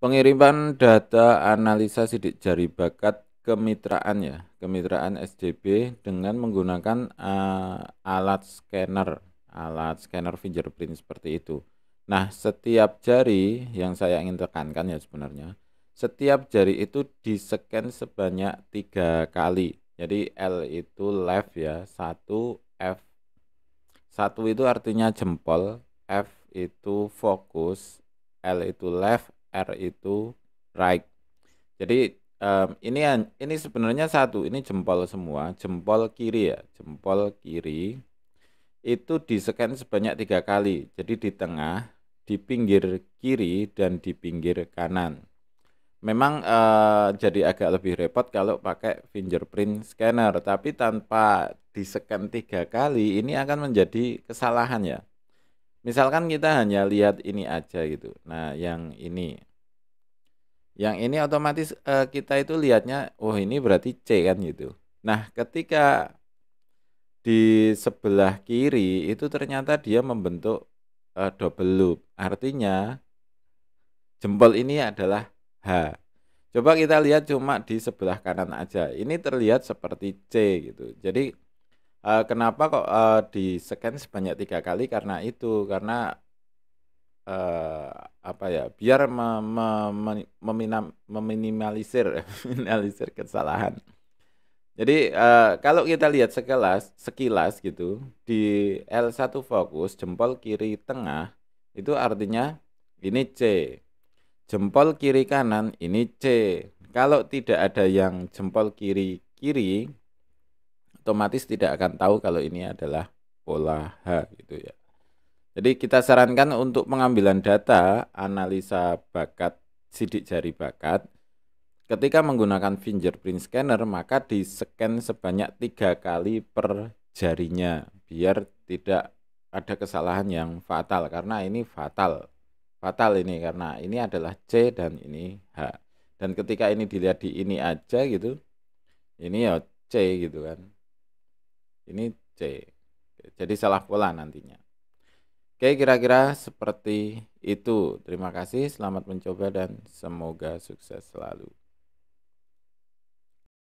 Pengiriman data analisa sidik jari bakat kemitraan ya, kemitraan SDB dengan menggunakan uh, alat scanner, alat scanner fingerprint seperti itu. Nah, setiap jari yang saya ingin tekankan ya sebenarnya, setiap jari itu di-scan sebanyak tiga kali. Jadi L itu left ya, satu F satu itu artinya jempol, F itu fokus, L itu left, R itu right. Jadi um, ini ini sebenarnya satu, ini jempol semua, jempol kiri ya, jempol kiri itu di scan sebanyak tiga kali. Jadi di tengah, di pinggir kiri dan di pinggir kanan. Memang uh, jadi agak lebih repot kalau pakai fingerprint scanner, tapi tanpa di scan tiga kali ini akan menjadi kesalahan ya misalkan kita hanya lihat ini aja gitu nah yang ini yang ini otomatis uh, kita itu lihatnya oh ini berarti C kan gitu nah ketika di sebelah kiri itu ternyata dia membentuk uh, double loop artinya jempol ini adalah H coba kita lihat cuma di sebelah kanan aja ini terlihat seperti C gitu jadi uh, kenapa kok uh, di scan sebanyak tiga kali karena itu karena uh, apa ya biar me, me, me, meminam, meminimalisir minimalisir kesalahan jadi uh, kalau kita lihat sekelas sekilas gitu di L1 fokus jempol kiri tengah itu artinya ini C jempol kiri kanan ini C kalau tidak ada yang jempol kiri kiri otomatis tidak akan tahu kalau ini adalah pola H gitu ya. Jadi kita sarankan untuk pengambilan data analisa bakat sidik jari bakat ketika menggunakan fingerprint scanner maka di scan sebanyak tiga kali per jarinya biar tidak ada kesalahan yang fatal karena ini fatal fatal ini karena ini adalah C dan ini H dan ketika ini dilihat di ini aja gitu ini ya C gitu kan ini C jadi salah pola nantinya Oke kira-kira seperti itu terima kasih selamat mencoba dan semoga sukses selalu